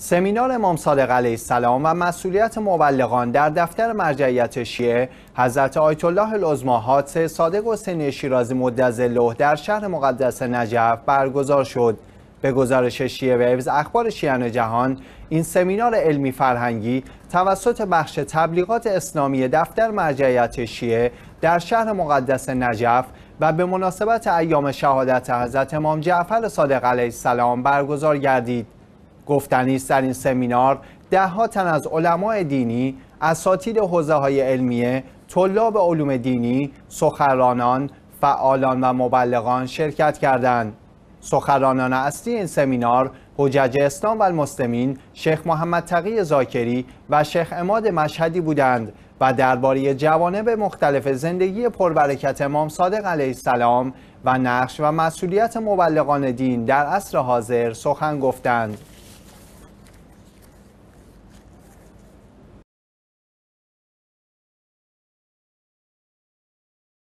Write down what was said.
سمینار امام صادق علیه السلام و مسئولیت مبلغان در دفتر مرجعیت شیعه حضرت آیت الله العظما حادث صادق حسین شیرازی مدظله در شهر مقدس نجف برگزار شد به گزارش شیعه ویوز اخبار شیعان جهان این سمینار علمی فرهنگی توسط بخش تبلیغات اسلامی دفتر مرجعیت شیعه در شهر مقدس نجف و به مناسبت ایام شهادت حضرت امام جعفر صادق علیه السلام برگزار گردید گفتنی در این سمینار دهها تن از علمای دینی اساتید حوزه های علمیه طلاب علوم دینی سخرانان فعالان و مبلغان شرکت کردند سخرانان اصلی این سمینار حجج اسلام و المسلمین شیخ محمد تقی زاکری و شیخ اماد مشهدی بودند و درباره به مختلف زندگی پربرکت امام صادق علیه السلام و نقش و مسئولیت مبلغان دین در عصر حاضر سخن گفتند